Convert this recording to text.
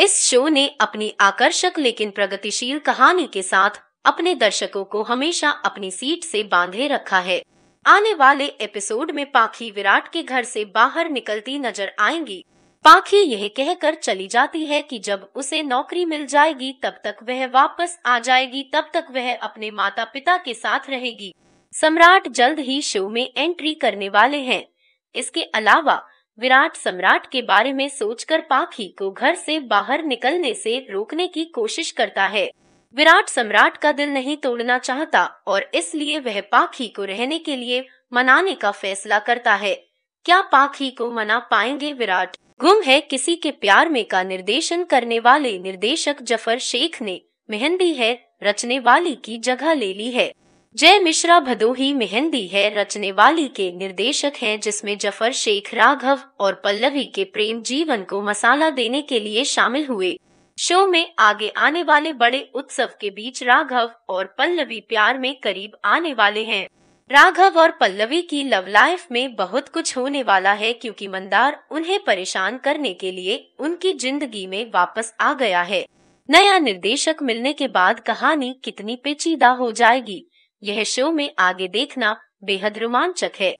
इस शो ने अपनी आकर्षक लेकिन प्रगतिशील कहानी के साथ अपने दर्शकों को हमेशा अपनी सीट से बांधे रखा है आने वाले एपिसोड में पाखी विराट के घर से बाहर निकलती नजर आएंगी पाखी यह कहकर चली जाती है कि जब उसे नौकरी मिल जाएगी तब तक वह वापस आ जाएगी तब तक वह अपने माता पिता के साथ रहेगी सम्राट जल्द ही शो में एंट्री करने वाले हैं इसके अलावा विराट सम्राट के बारे में सोचकर पाखी को घर से बाहर निकलने से रोकने की कोशिश करता है विराट सम्राट का दिल नहीं तोड़ना चाहता और इसलिए वह पाखी को रहने के लिए मनाने का फैसला करता है क्या पाखी को मना पाएंगे विराट गुम है किसी के प्यार में का निर्देशन करने वाले निर्देशक जफर शेख ने मेहंदी है रचने वाली की जगह ले ली है जय मिश्रा भदोही मेहंदी है रचने वाली के निर्देशक हैं जिसमें जफर शेख राघव और पल्लवी के प्रेम जीवन को मसाला देने के लिए शामिल हुए शो में आगे आने वाले बड़े उत्सव के बीच राघव और पल्लवी प्यार में करीब आने वाले हैं राघव और पल्लवी की लव लाइफ में बहुत कुछ होने वाला है क्योंकि मंदार उन्हें परेशान करने के लिए उनकी जिंदगी में वापस आ गया है नया निर्देशक मिलने के बाद कहानी कितनी पेचीदा हो जाएगी यह शो में आगे देखना बेहद रोमांचक है